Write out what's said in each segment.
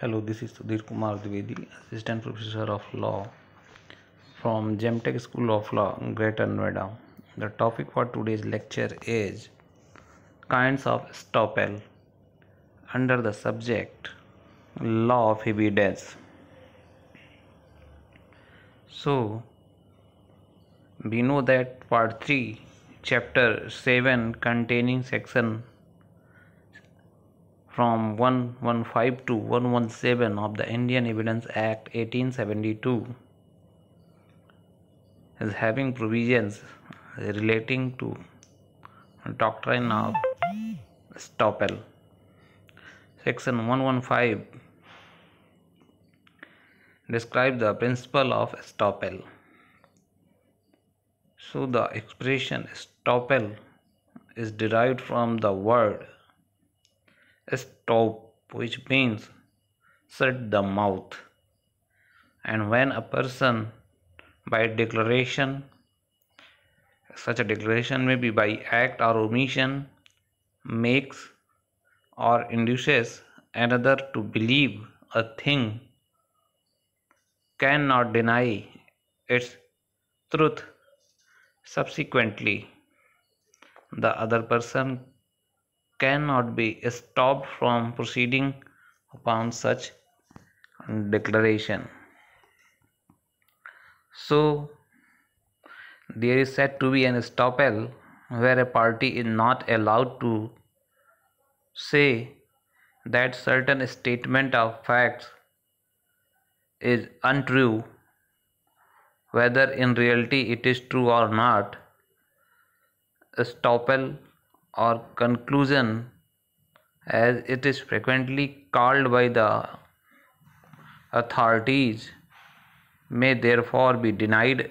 Hello, this is Sudhir Kumar Dwivedi, Assistant Professor of Law from Gemtech School of Law, Greater Noida. The topic for today's lecture is Kinds of Stoppel under the subject Law of Evidence. So, we know that part 3, chapter 7, containing section from 115 to 117 of the Indian Evidence Act 1872 is having provisions relating to doctrine of estoppel section 115 describe the principle of estoppel so the expression estoppel is derived from the word stop which means shut the mouth and when a person by declaration such a declaration may be by act or omission makes or induces another to believe a thing cannot deny its truth subsequently the other person cannot be stopped from proceeding upon such declaration. So, there is said to be an estoppel where a party is not allowed to say that certain statement of facts is untrue whether in reality it is true or not estoppel or conclusion as it is frequently called by the authorities may therefore be denied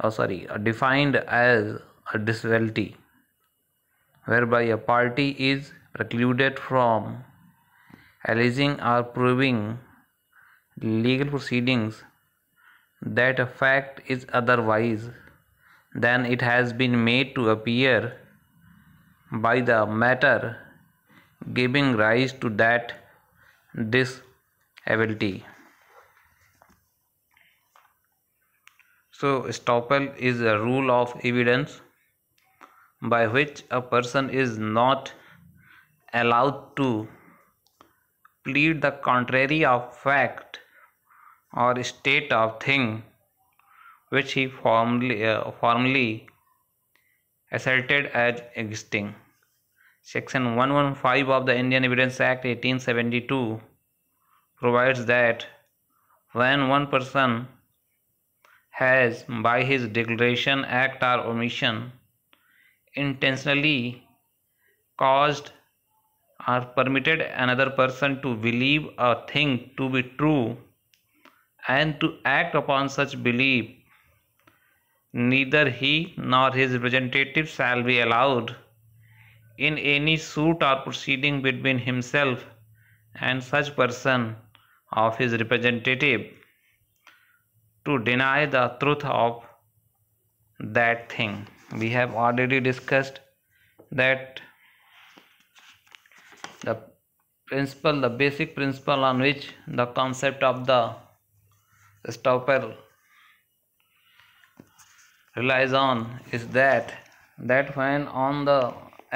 or oh, sorry defined as a disability whereby a party is precluded from alleging or proving legal proceedings that a fact is otherwise than it has been made to appear by the matter giving rise to that disability. So Stoppel is a rule of evidence by which a person is not allowed to plead the contrary of fact or state of thing which he formally, uh, formally asserted as existing. Section 115 of the Indian Evidence Act 1872 provides that when one person has, by his declaration, act, or omission, intentionally caused or permitted another person to believe a thing to be true and to act upon such belief neither he nor his representative shall be allowed in any suit or proceeding between himself and such person of his representative to deny the truth of that thing. We have already discussed that the principle, the basic principle on which the concept of the stopper relies on is that that when on the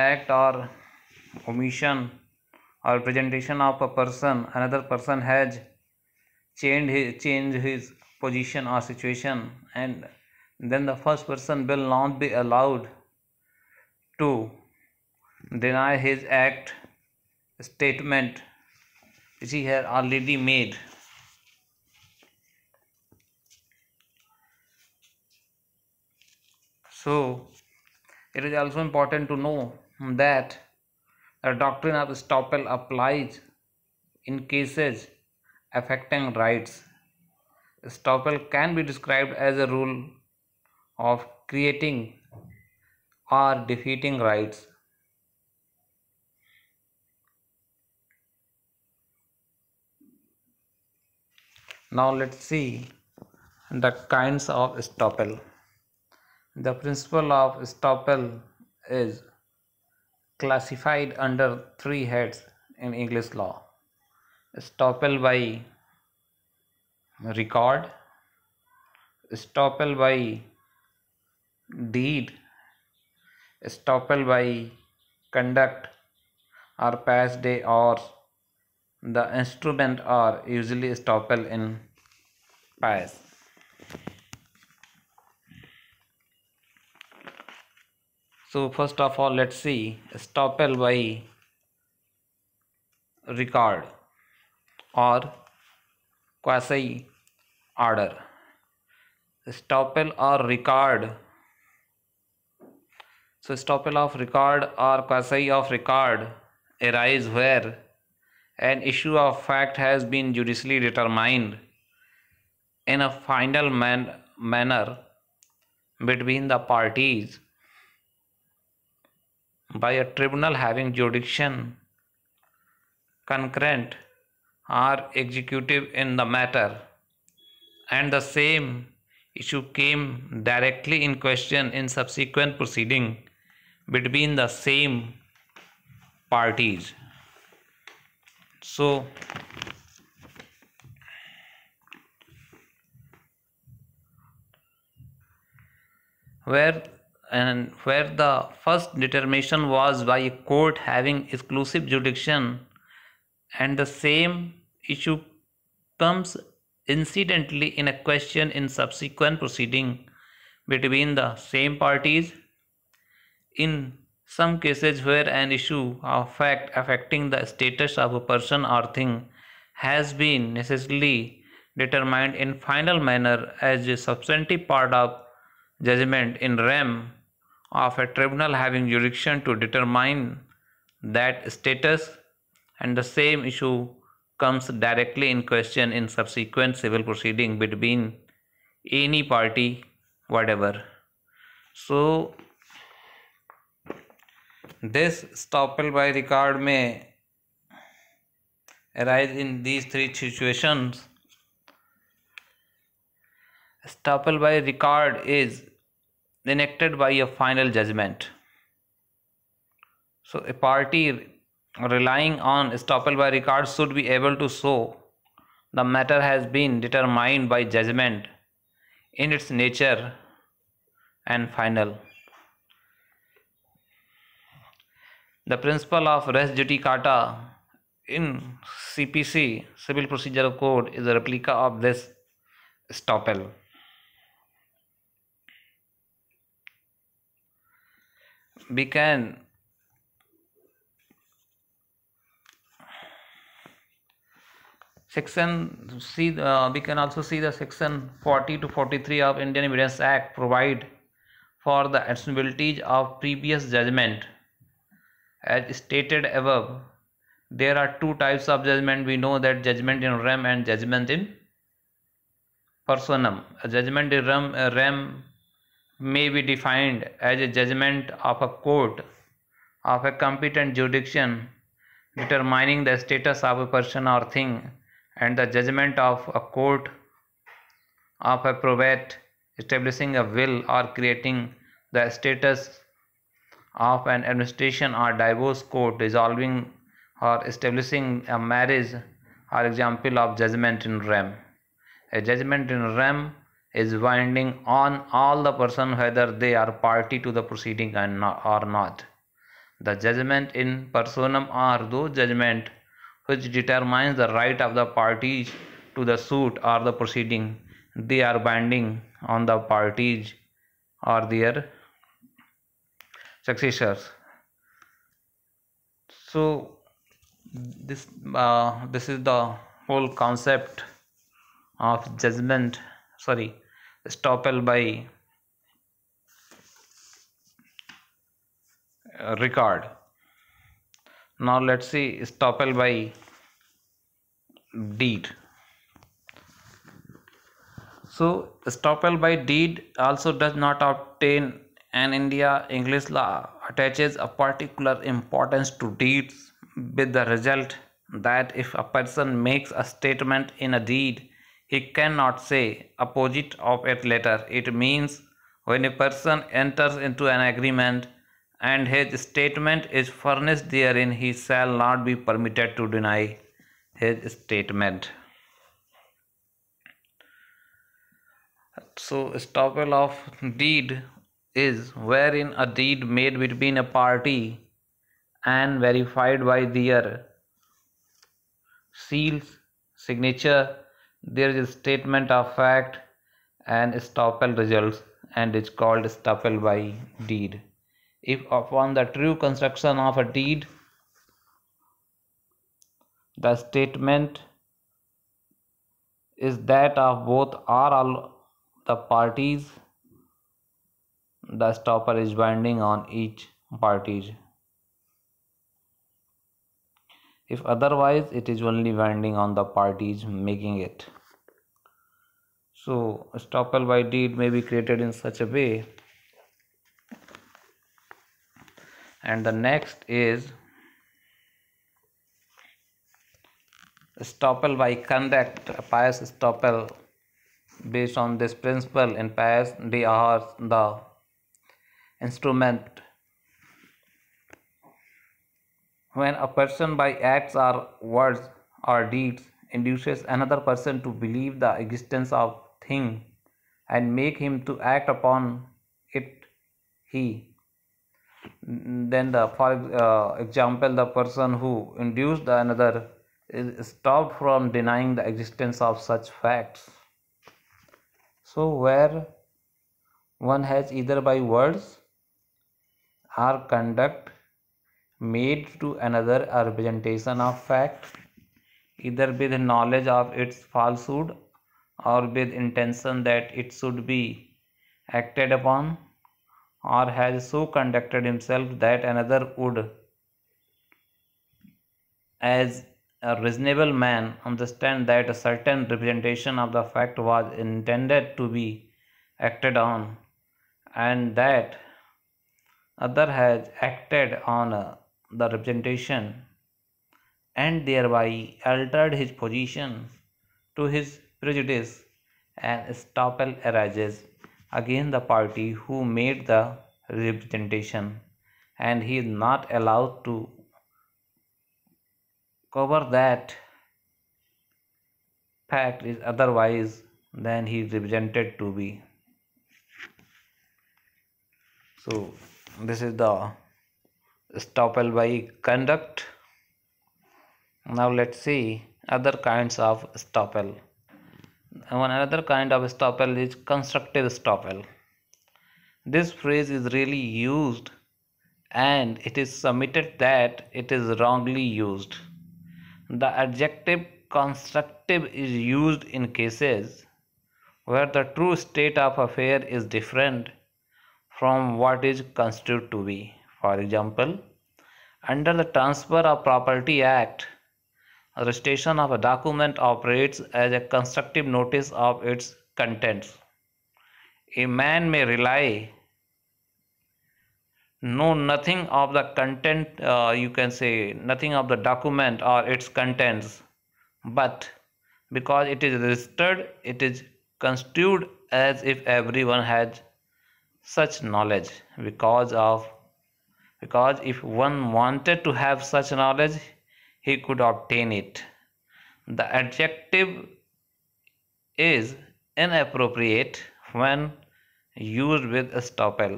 act or omission or presentation of a person another person has changed his, changed his position or situation and then the first person will not be allowed to deny his act statement which he had already made So it is also important to know that the doctrine of estoppel applies in cases affecting rights. Estoppel can be described as a rule of creating or defeating rights. Now let's see the kinds of estoppel. The principle of estoppel is classified under three heads in English law. Estoppel by record, estoppel by deed, estoppel by conduct or past day or the instrument are usually estoppel in past. so first of all let's see stopple by Ricard or quasi order Stopple or Ricard so stopple of Ricard or quasi of Ricard arise where an issue of fact has been judicially determined in a final man manner between the parties by a tribunal having jurisdiction concurrent or executive in the matter and the same issue came directly in question in subsequent proceeding between the same parties so where and where the first determination was by a court having exclusive jurisdiction and the same issue comes incidentally in a question in subsequent proceeding between the same parties in some cases where an issue of fact affecting the status of a person or thing has been necessarily determined in final manner as a substantive part of judgment in rem of a tribunal having jurisdiction to determine that status and the same issue comes directly in question in subsequent civil proceeding between any party whatever so this stoppel by record may arise in these three situations stoppel by record is enacted by a final judgment. So a party relying on estoppel by record should be able to show the matter has been determined by judgment in its nature and final. The principle of res judicata in CPC, Civil Procedure Code, is a replica of this estoppel. can section see uh, we can also see the section 40 to 43 of indian evidence act provide for the admissibility of previous judgment as stated above there are two types of judgment we know that judgment in rem and judgment in personam a judgment in rem, uh, rem may be defined as a judgment of a court of a competent jurisdiction determining the status of a person or thing and the judgment of a court of a probate establishing a will or creating the status of an administration or divorce court dissolving or establishing a marriage are example of judgment in rem a judgment in rem is binding on all the person whether they are party to the proceeding and not, or not. The judgment in personam are those judgment which determines the right of the parties to the suit or the proceeding. They are binding on the parties or their successors. So this uh, this is the whole concept of judgment. Sorry Stoppel by record. Now let's see Stoppel by Deed. So Stoppel by Deed also does not obtain an India English law attaches a particular importance to deeds with the result that if a person makes a statement in a deed he cannot say opposite of it letter. It means when a person enters into an agreement and his statement is furnished therein, he shall not be permitted to deny his statement. So, estoppel of deed is wherein a deed made between a party and verified by their seals, signature, there is a statement of fact and estoppel results and it's called estoppel by deed if upon the true construction of a deed the statement is that of both or all the parties the stopper is binding on each parties If otherwise, it is only binding on the parties making it. So, stopple by deed may be created in such a way. And the next is stopple by conduct, pious stopple based on this principle in pious are the instrument when a person by acts or words or deeds induces another person to believe the existence of thing and make him to act upon it he then the for uh, example the person who induced another is stopped from denying the existence of such facts so where one has either by words or conduct made to another a representation of fact either with knowledge of its falsehood or with intention that it should be acted upon or has so conducted himself that another would as a reasonable man understand that a certain representation of the fact was intended to be acted on and that other has acted on the representation and thereby altered his position to his prejudice and estoppel arises against the party who made the representation and he is not allowed to cover that fact is otherwise than he represented to be so this is the estoppel by conduct now let's see other kinds of stopel. one another kind of stopel is constructive stopel. this phrase is really used and it is submitted that it is wrongly used the adjective constructive is used in cases where the true state of affair is different from what is construed to be for example, under the Transfer of Property Act, registration of a document operates as a constructive notice of its contents. A man may rely know nothing of the content uh, you can say nothing of the document or its contents but because it is registered it is construed as if everyone has such knowledge because of because if one wanted to have such knowledge he could obtain it the adjective is inappropriate when used with estoppel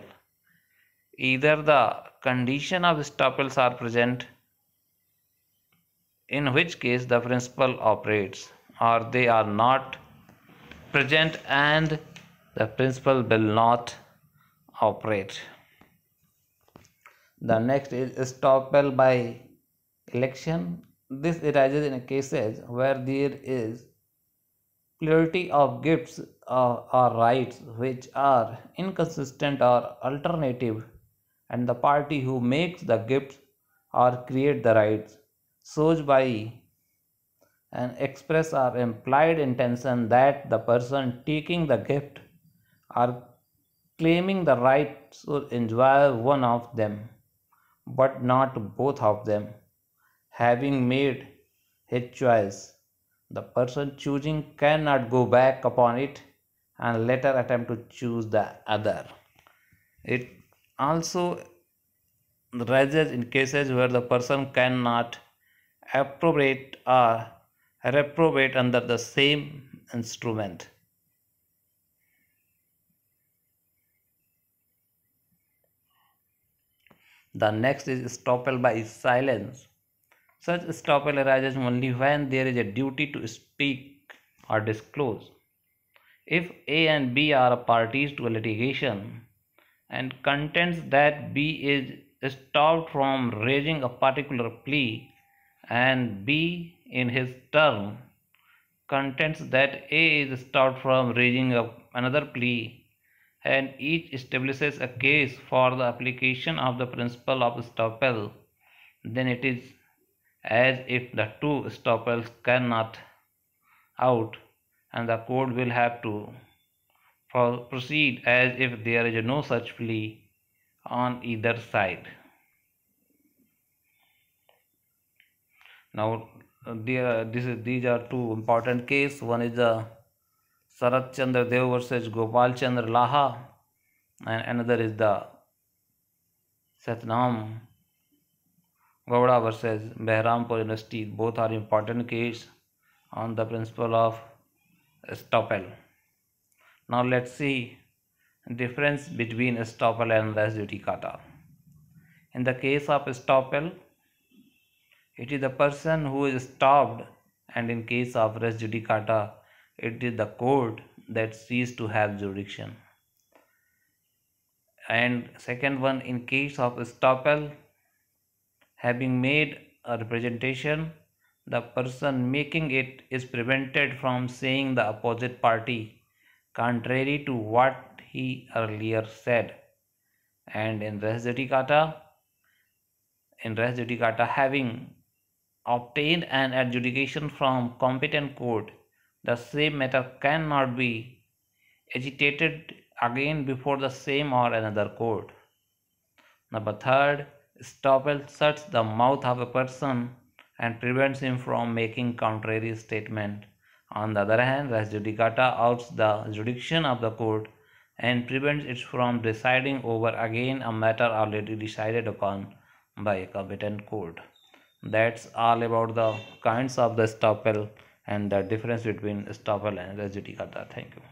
either the condition of staples are present in which case the principle operates or they are not present and the principle will not operate the next is estoppel by election. This arises in cases where there is plurality of gifts or, rights which are inconsistent or alternative and the party who makes the gifts or create the rights shows by an express or implied intention that the person taking the gift or claiming the rights should enjoy one of them but not both of them. Having made his choice, the person choosing cannot go back upon it and later attempt to choose the other. It also rises in cases where the person cannot appropriate or reprobate under the same instrument. The next is estoppel by silence. Such estoppel arises only when there is a duty to speak or disclose. If A and B are parties to a litigation and contends that B is stopped from raising a particular plea and B in his turn contends that A is stopped from raising a, another plea and each establishes a case for the application of the principle of estoppel, then it is as if the two estoppels cannot out and the court will have to proceed as if there is no such plea on either side. Now, uh, there, this is, these are two important cases. One is the Sarat Chandra Dev versus Gopal Chandra Laha, and another is the Satnam Gowda versus Behrampur University. Both are important cases on the principle of estoppel. Now let's see difference between estoppel and res judicata. In the case of estoppel, it is the person who is stopped and in case of res judicata, it is the court that ceased to have jurisdiction and second one in case of estoppel having made a representation the person making it is prevented from saying the opposite party contrary to what he earlier said and in res judicata in res judicata having obtained an adjudication from competent court the same matter cannot be agitated again before the same or another court. Number third, estoppel shuts the mouth of a person and prevents him from making contrary statement. On the other hand, res judicata outs the jurisdiction of the court and prevents it from deciding over again a matter already decided upon by a competent court. That's all about the kinds of the estoppel and the difference between estoppel and SGT cutter. Thank you.